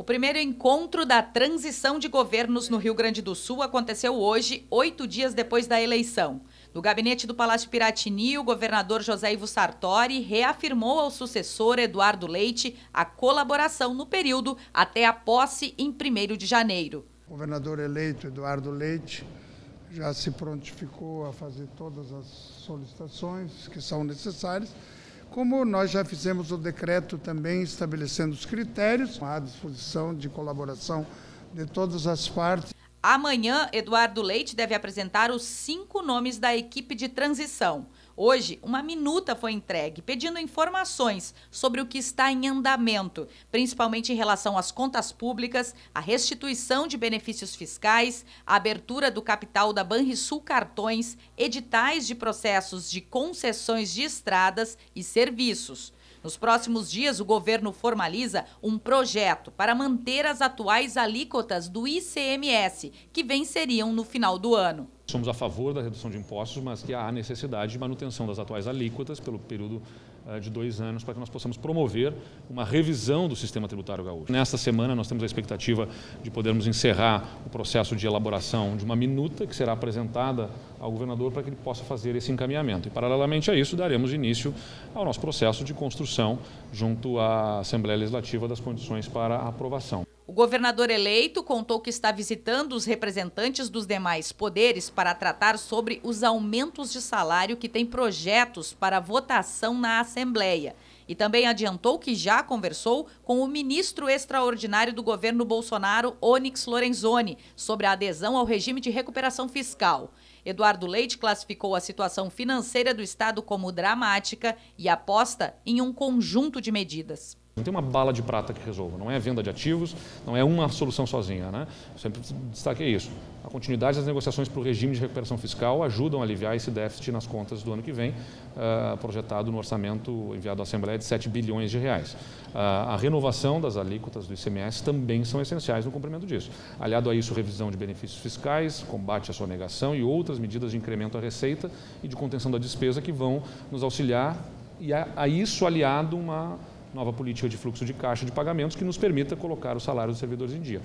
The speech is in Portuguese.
O primeiro encontro da transição de governos no Rio Grande do Sul aconteceu hoje, oito dias depois da eleição. No gabinete do Palácio Piratini, o governador José Ivo Sartori reafirmou ao sucessor Eduardo Leite a colaboração no período até a posse em 1 de janeiro. O governador eleito Eduardo Leite já se prontificou a fazer todas as solicitações que são necessárias como nós já fizemos o decreto também estabelecendo os critérios à disposição de colaboração de todas as partes. Amanhã, Eduardo Leite deve apresentar os cinco nomes da equipe de transição. Hoje, uma minuta foi entregue pedindo informações sobre o que está em andamento, principalmente em relação às contas públicas, a restituição de benefícios fiscais, a abertura do capital da Banrisul Cartões, editais de processos de concessões de estradas e serviços. Nos próximos dias, o governo formaliza um projeto para manter as atuais alíquotas do ICMS, que venceriam no final do ano. Somos a favor da redução de impostos, mas que há necessidade de manutenção das atuais alíquotas pelo período eh, de dois anos para que nós possamos promover uma revisão do sistema tributário gaúcho. Nesta semana, nós temos a expectativa de podermos encerrar o processo de elaboração de uma minuta que será apresentada ao governador para que ele possa fazer esse encaminhamento. E, paralelamente a isso, daremos início ao nosso processo de construção junto à Assembleia Legislativa das condições para a aprovação. O governador eleito contou que está visitando os representantes dos demais poderes para tratar sobre os aumentos de salário que tem projetos para votação na Assembleia. E também adiantou que já conversou com o ministro extraordinário do governo Bolsonaro, Onyx Lorenzoni, sobre a adesão ao regime de recuperação fiscal. Eduardo Leite classificou a situação financeira do Estado como dramática e aposta em um conjunto de medidas. Não tem uma bala de prata que resolva, não é venda de ativos, não é uma solução sozinha. Né? Sempre destaquei isso. A continuidade das negociações para o regime de recuperação fiscal ajudam a aliviar esse déficit nas contas do ano que vem, ah, projetado no orçamento enviado à Assembleia de 7 bilhões de reais. Ah, a renovação das alíquotas do ICMS também são essenciais no cumprimento disso. Aliado a isso, revisão de benefícios fiscais, combate à sonegação e outras outras medidas de incremento à receita e de contenção da despesa que vão nos auxiliar e a, a isso aliado uma nova política de fluxo de caixa de pagamentos que nos permita colocar os salários dos servidores em dia.